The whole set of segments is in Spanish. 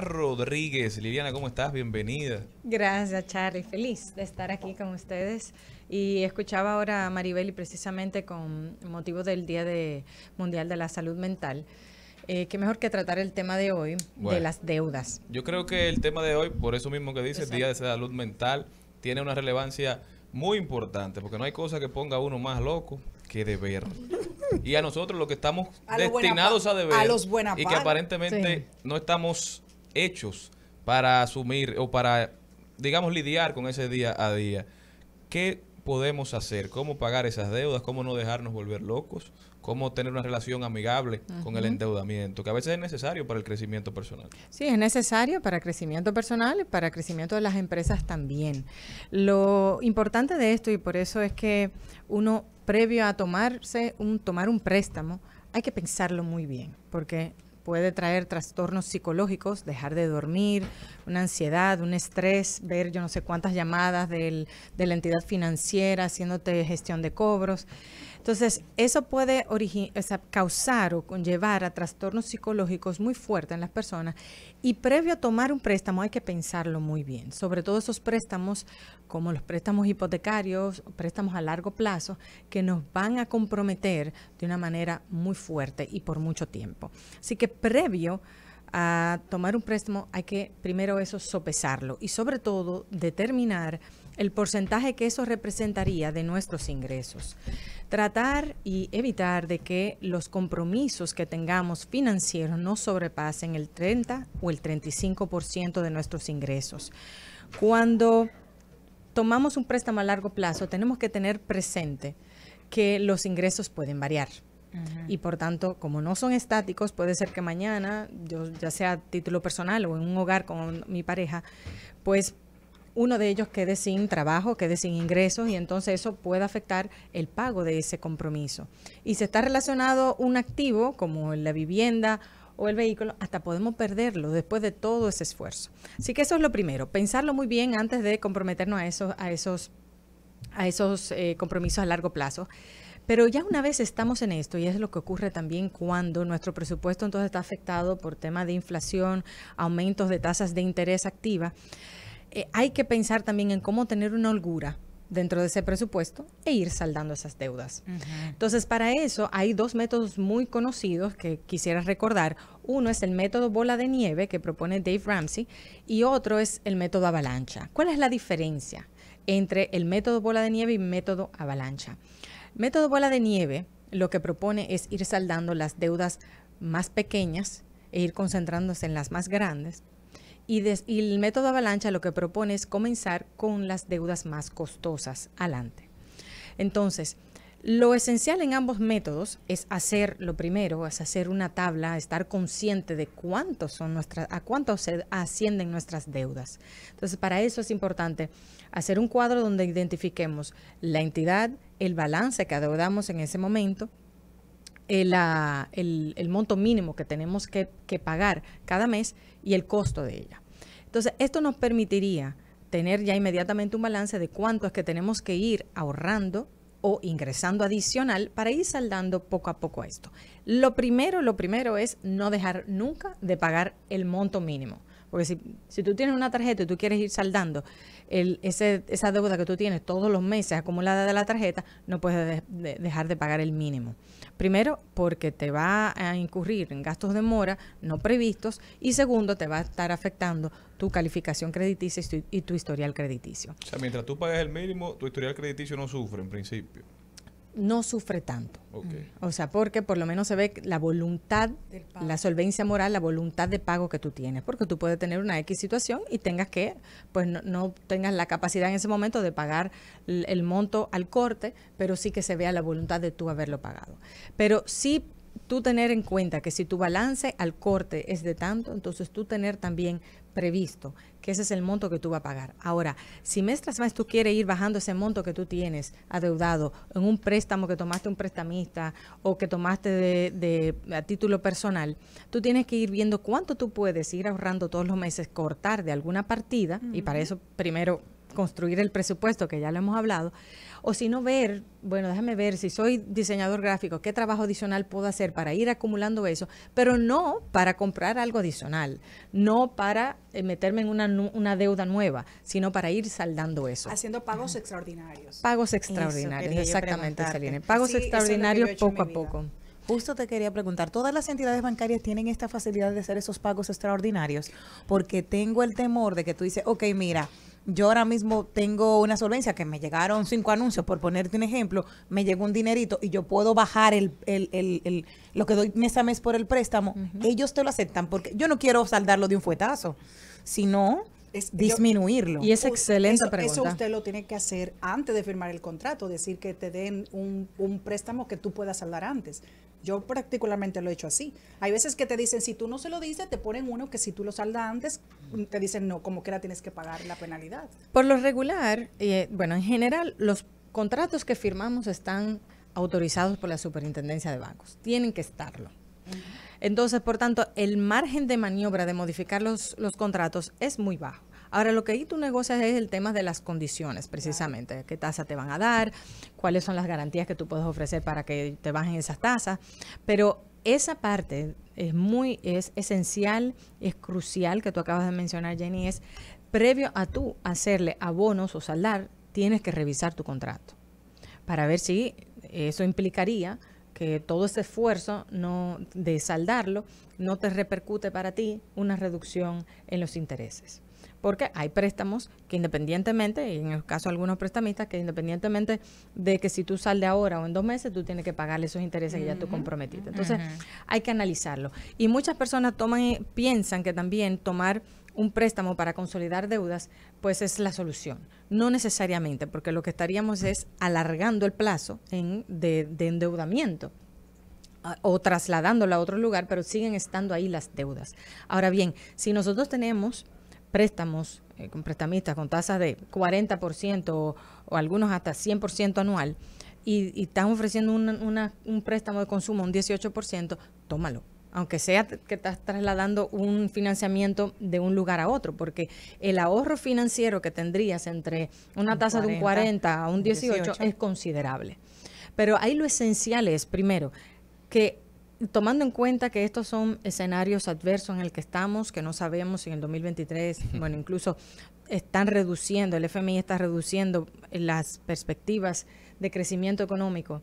Rodríguez. Liliana, ¿cómo estás? Bienvenida. Gracias, Charly. Feliz de estar aquí con ustedes. Y escuchaba ahora a Maribel y precisamente con motivo del Día de Mundial de la Salud Mental. Eh, qué mejor que tratar el tema de hoy de las deudas. Yo creo que el tema de hoy, por eso mismo que dice, el Día de Salud Mental, tiene una relevancia muy importante, porque no hay cosa que ponga a uno más loco que deber. Y a nosotros lo que estamos destinados a deber y que aparentemente no estamos hechos para asumir o para, digamos, lidiar con ese día a día. ¿Qué podemos hacer? ¿Cómo pagar esas deudas? ¿Cómo no dejarnos volver locos? ¿Cómo tener una relación amigable con el endeudamiento? Que a veces es necesario para el crecimiento personal. Sí, es necesario para el crecimiento personal y para el crecimiento de las empresas también. Lo importante de esto, y por eso es que uno, previo a tomarse un, tomar un préstamo, hay que pensarlo muy bien, porque puede traer trastornos psicológicos, dejar de dormir, una ansiedad, un estrés, ver yo no sé cuántas llamadas de la entidad financiera haciéndote gestión de cobros. Entonces, eso puede causar o conllevar a trastornos psicológicos muy fuertes en las personas. Y previo a tomar un préstamo hay que pensarlo muy bien, sobre todo esos préstamos como los préstamos hipotecarios, préstamos a largo plazo, que nos van a comprometer de una manera muy fuerte y por mucho tiempo. Así que previo a tomar un préstamo hay que primero eso sopesarlo y sobre todo determinar el porcentaje que eso representaría de nuestros ingresos. Tratar y evitar de que los compromisos que tengamos financieros no sobrepasen el 30 o el 35% de nuestros ingresos. Cuando tomamos un préstamo a largo plazo, tenemos que tener presente que los ingresos pueden variar. Y por tanto, como no son estáticos, puede ser que mañana, yo, ya sea a título personal o en un hogar con mi pareja, pues uno de ellos quede sin trabajo, quede sin ingresos y entonces eso puede afectar el pago de ese compromiso. Y si está relacionado un activo como la vivienda o el vehículo, hasta podemos perderlo después de todo ese esfuerzo. Así que eso es lo primero, pensarlo muy bien antes de comprometernos a esos, a esos, a esos eh, compromisos a largo plazo. Pero ya una vez estamos en esto, y es lo que ocurre también cuando nuestro presupuesto entonces está afectado por temas de inflación, aumentos de tasas de interés activa, eh, hay que pensar también en cómo tener una holgura dentro de ese presupuesto e ir saldando esas deudas. Entonces, para eso hay dos métodos muy conocidos que quisiera recordar. Uno es el método bola de nieve que propone Dave Ramsey y otro es el método avalancha. ¿Cuál es la diferencia entre el método bola de nieve y método avalancha? Método bola de nieve lo que propone es ir saldando las deudas más pequeñas e ir concentrándose en las más grandes y, el método avalancha lo que propone es comenzar con las deudas más costosas adelante. Entonces, lo esencial en ambos métodos es hacer lo primero, es hacer una tabla, estar consciente de cuántos son nuestras, a cuánto ascienden nuestras deudas. Entonces, para eso es importante hacer un cuadro donde identifiquemos la entidad, el balance que adeudamos en ese momento, eh, el, el, monto mínimo que tenemos que, pagar cada mes y el costo de ella. Entonces, esto nos permitiría tener ya inmediatamente un balance de cuánto es que tenemos que ir ahorrando o ingresando adicional para ir saldando poco a poco esto. Lo primero, lo primero es no dejar nunca de pagar el monto mínimo. Porque si, tú tienes una tarjeta y tú quieres ir saldando esa deuda que tú tienes todos los meses acumulada de la tarjeta, no puedes dejar de pagar el mínimo. Primero, porque te va a incurrir en gastos de mora no previstos y segundo, te va a estar afectando tu calificación crediticia y tu, historial crediticio. O sea, mientras tú pagues el mínimo, tu historial crediticio no sufre en principio no sufre tanto. O sea, porque por lo menos se ve la voluntad, la solvencia moral, la voluntad de pago que tú tienes, porque tú puedes tener una X situación y tengas que, pues no, tengas la capacidad en ese momento de pagar el, monto al corte, pero sí que se vea la voluntad de tú haberlo pagado. Pero sí tú tener en cuenta que si tu balance al corte es de tanto, entonces tú tener también previsto, que ese es el monto que tú vas a pagar. Ahora, si mes tras mes tú quieres ir bajando ese monto que tú tienes adeudado en un préstamo que tomaste un prestamista o que tomaste de, de, a título personal, tú tienes que ir viendo cuánto tú puedes ir ahorrando todos los meses, cortar de alguna partida, y para eso primero construir el presupuesto, que ya lo hemos hablado, o si no ver, bueno, déjame ver, si soy diseñador gráfico, qué trabajo adicional puedo hacer para ir acumulando eso, pero no para comprar algo adicional, no para eh, meterme en una, una, deuda nueva, sino para ir saldando eso. Haciendo pagos extraordinarios. Pagos extraordinarios, exactamente, Saline. Pagos extraordinarios poco a poco. Justo te quería preguntar, ¿todas las entidades bancarias tienen esta facilidad de hacer esos pagos extraordinarios? Porque tengo el temor de que tú dices, ok, mira, yo ahora mismo tengo una solvencia que me llegaron cinco anuncios, por ponerte un ejemplo, me llegó un dinerito y yo puedo bajar el, el, el, lo que doy mes a mes por el préstamo, ellos te lo aceptan porque yo no quiero saldarlo de un fuetazo, sino... disminuirlo. y es excelente eso, pregunta. Eso usted lo tiene que hacer antes de firmar el contrato, decir que te den un, un préstamo que tú puedas saldar antes. Yo particularmente lo he hecho así. Hay veces que te dicen, si tú no se lo dices, te ponen uno que si tú lo saldas antes, te dicen no, como que tienes que pagar la penalidad. Por lo regular, eh, bueno, en general, los contratos que firmamos están autorizados por la superintendencia de bancos. Tienen que estarlo. Entonces, por tanto, el margen de maniobra de modificar los, contratos es muy bajo. Ahora, lo que ahí tú negocias es el tema de las condiciones, precisamente. ¿Qué tasa te van a dar? ¿Cuáles son las garantías que tú puedes ofrecer para que te bajen esas tasas? Pero esa parte es muy es esencial, es crucial que tú acabas de mencionar, Jenny, es previo a tú hacerle abonos o saldar, tienes que revisar tu contrato para ver si eso implicaría que todo ese esfuerzo no de saldarlo no te repercute para ti una reducción en los intereses porque hay préstamos que independientemente, y en el caso de algunos prestamistas, que independientemente de que si tú sales ahora o en dos meses, tú tienes que pagarle esos intereses que ya tú comprometiste. Entonces, hay que analizarlo. Y muchas personas toman piensan que también tomar un préstamo para consolidar deudas, pues es la solución. No necesariamente, porque lo que estaríamos es alargando el plazo de, de endeudamiento ah, o trasladándolo a otro lugar, pero siguen estando ahí las deudas. Ahora bien, si nosotros tenemos préstamos eh, con prestamistas con tasas de 40% o, o algunos hasta 100% anual y, estás ofreciendo una, un préstamo de consumo un 18%, tómalo aunque sea que estás trasladando un financiamiento de un lugar a otro, porque el ahorro financiero que tendrías entre una tasa de un 40 a un 18, es considerable. Pero ahí lo esencial es, primero, que tomando en cuenta que estos son escenarios adversos en el que estamos, que no sabemos si en el 2023, bueno, incluso están reduciendo, el FMI está reduciendo las perspectivas de crecimiento económico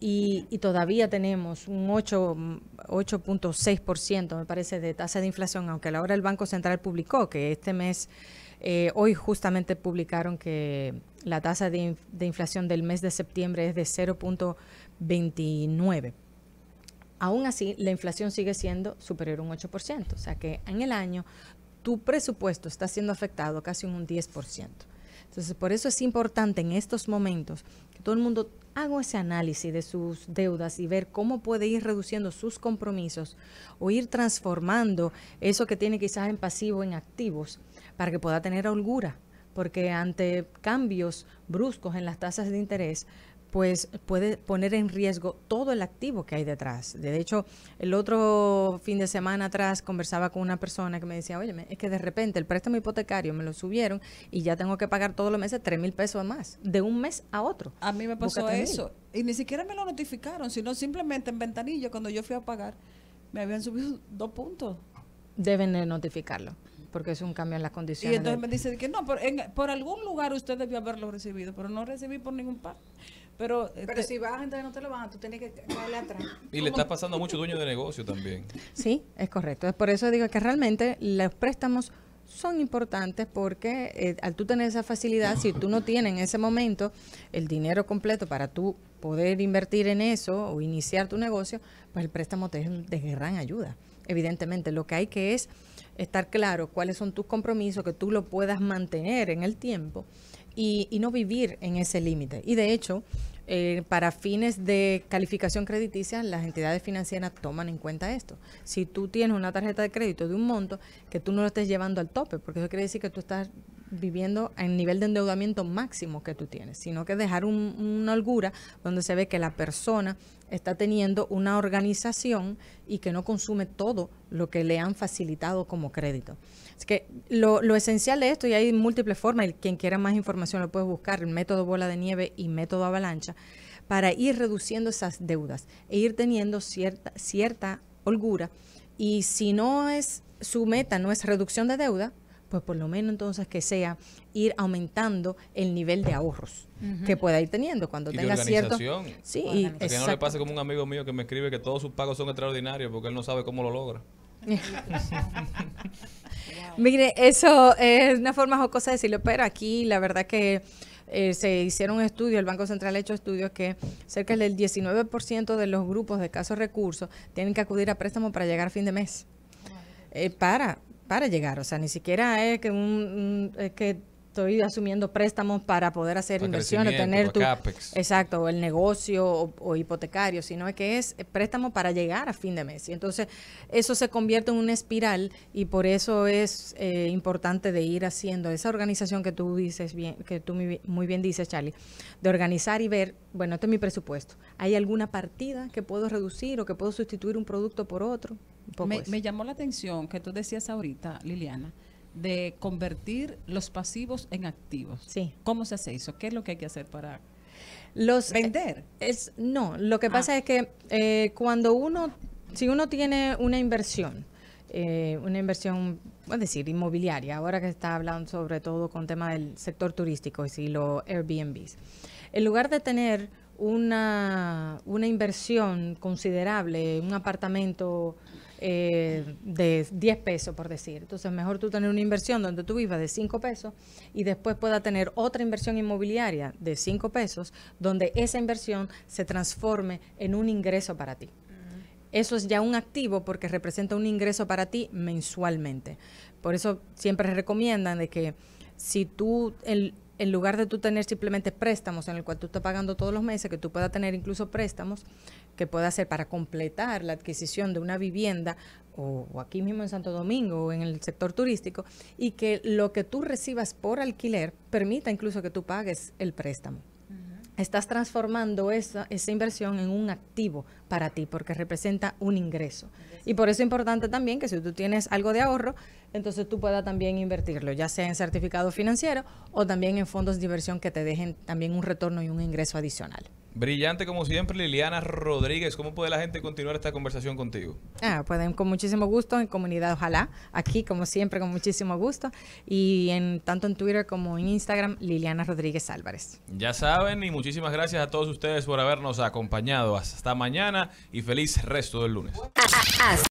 y, todavía tenemos un 8.6%, me parece, de tasa de inflación, aunque a la hora el Banco Central publicó que este mes, eh, hoy justamente publicaron que la tasa de, de inflación del mes de septiembre es de 0.29%. Aún así, la inflación sigue siendo superior a un 8%, o sea que en el año tu presupuesto está siendo afectado casi un 10%. Entonces, por eso es importante en estos momentos que todo el mundo haga ese análisis de sus deudas y ver cómo puede ir reduciendo sus compromisos o ir transformando eso que tiene quizás en pasivo en activos para que pueda tener holgura, porque ante cambios bruscos en las tasas de interés, pues puede poner en riesgo todo el activo que hay detrás. De hecho, el otro fin de semana atrás conversaba con una persona que me decía, oye, es que de repente el préstamo hipotecario me lo subieron y ya tengo que pagar todos los meses 3 mil pesos más, de un mes a otro. A mí me pasó eso. Y ni siquiera me lo notificaron, sino simplemente en ventanilla, cuando yo fui a pagar, me habían subido dos puntos. Deben notificarlo porque es un cambio en las condiciones. Y entonces me dice que no, por, algún lugar usted debió haberlo recibido, pero no recibí por ningún par. Pero, Pero este si vas entonces no te lo bajan, tú tienes que caerle atrás. Y le está pasando a muchos dueños de negocio también. Sí, es correcto. Es Por eso digo que realmente los préstamos son importantes porque eh, al tú tener esa facilidad, si tú no tienes en ese momento el dinero completo para tú poder invertir en eso o iniciar tu negocio, pues el préstamo te es de gran ayuda. Evidentemente, lo que hay que es estar claro cuáles son tus compromisos, que tú lo puedas mantener en el tiempo y, no vivir en ese límite. Y de hecho, eh, para fines de calificación crediticia, las entidades financieras toman en cuenta esto. Si tú tienes una tarjeta de crédito de un monto, que tú no lo estés llevando al tope, porque eso quiere decir que tú estás viviendo en nivel de endeudamiento máximo que tú tienes, sino que dejar una holgura donde se ve que la persona está teniendo una organización y que no consume todo lo que le han facilitado como crédito. Así que lo, esencial de esto, y hay múltiples formas, y quien quiera más información lo puede buscar, el método bola de nieve y método avalancha, para ir reduciendo esas deudas e ir teniendo cierta, cierta holgura. Y si no es su meta, no es reducción de deuda, pues por lo menos entonces que sea ir aumentando el nivel de ahorros que pueda ir teniendo cuando tenga cierto sí y, que no le pase como un amigo mío que me escribe que todos sus pagos son extraordinarios porque él no sabe cómo lo logra Mire, eso es una forma jocosa de decirlo, pero aquí la verdad que eh, se hicieron estudios, el Banco Central ha hecho estudios que cerca del 19% de los grupos de casos recursos tienen que acudir a préstamos para llegar a fin de mes. Eh, para para llegar. O sea, ni siquiera es que, un, que estoy asumiendo préstamos para poder hacer inversiones, tener tu... Exacto, el negocio o, hipotecario, sino que es préstamo para llegar a fin de mes. Y entonces eso se convierte en una espiral y por eso es eh, importante de ir haciendo esa organización que tú dices bien, que tú muy bien dices, Charlie, de organizar y ver, bueno, este es mi presupuesto. ¿Hay alguna partida que puedo reducir o que puedo sustituir un producto por otro? Me, llamó la atención que tú decías ahorita, Liliana, de convertir los pasivos en activos. Sí. ¿Cómo se hace eso? ¿Qué es lo que hay que hacer para los eh, vender? Es no. Lo que ah. pasa es que eh, cuando uno, si uno tiene una inversión, eh, una inversión, es decir, inmobiliaria, ahora que está hablando sobre todo con tema del sector turístico y si los Airbnbs, en lugar de tener una, una inversión considerable, un apartamento eh, de 10 pesos, por decir. Entonces, mejor tú tener una inversión donde tú vivas de 5 pesos y después pueda tener otra inversión inmobiliaria de 5 pesos, donde esa inversión se transforme en un ingreso para ti. Eso es ya un activo porque representa un ingreso para ti mensualmente. Por eso siempre recomiendan de que si tú, en lugar de tú tener simplemente préstamos en el cual tú estás pagando todos los meses, que tú puedas tener incluso préstamos que pueda hacer para completar la adquisición de una vivienda o, aquí mismo en Santo Domingo o en el sector turístico y que lo que tú recibas por alquiler permita incluso que tú pagues el préstamo. Estás transformando esa, esa inversión en un activo para ti porque representa un ingreso. Y por eso es importante también que si tú tienes algo de ahorro, entonces tú puedas también invertirlo, ya sea en certificado financiero o también en fondos de inversión que te dejen también un retorno y un ingreso adicional. Brillante como siempre, Liliana Rodríguez. ¿Cómo puede la gente continuar esta conversación contigo? Ah, pueden con muchísimo gusto en comunidad, ojalá. Aquí, como siempre, con muchísimo gusto. Y en tanto en Twitter como en Instagram, Liliana Rodríguez Álvarez. Ya saben, y muchísimas gracias a todos ustedes por habernos acompañado. Hasta mañana y feliz resto del lunes. Ah, ah, ah.